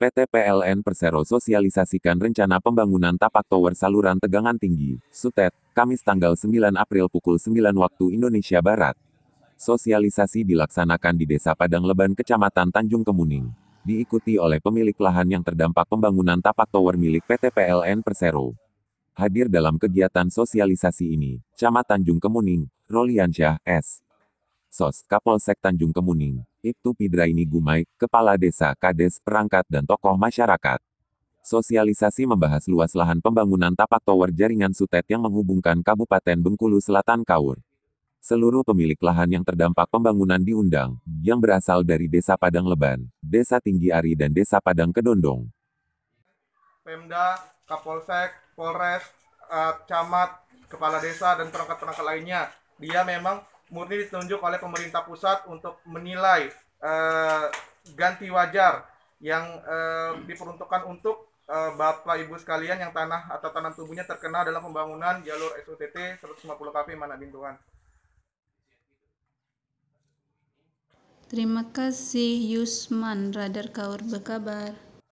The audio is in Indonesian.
PT PLN Persero sosialisasikan rencana pembangunan tapak tower saluran tegangan tinggi, SUTET, Kamis tanggal 9 April pukul 9 waktu Indonesia Barat. Sosialisasi dilaksanakan di Desa Padang Leban, Kecamatan Tanjung Kemuning. Diikuti oleh pemilik lahan yang terdampak pembangunan tapak tower milik PT PLN Persero. Hadir dalam kegiatan sosialisasi ini, Camat Tanjung Kemuning, Roliansyah, S. Medsos, Kapolsek Tanjung Kemuning, Ibtu Pidraini Gumai, Kepala Desa Kades, perangkat dan tokoh masyarakat. Sosialisasi membahas luas lahan pembangunan tapak tower jaringan Sutet yang menghubungkan Kabupaten Bengkulu Selatan Kaur. Seluruh pemilik lahan yang terdampak pembangunan diundang, yang berasal dari Desa Padang Leban, Desa Tinggi Ari dan Desa Padang Kedondong. Pemda, Kapolsek, Polres, uh, Camat, Kepala Desa, dan perangkat-perangkat lainnya. Dia memang murni ditunjuk oleh pemerintah pusat untuk menilai uh, ganti wajar yang uh, diperuntukkan untuk uh, Bapak Ibu sekalian yang tanah atau tanam tubuhnya terkena dalam pembangunan jalur SUTT 150 KP Mana Bintuan. Terima kasih Yusman Radar Kaur berkabar.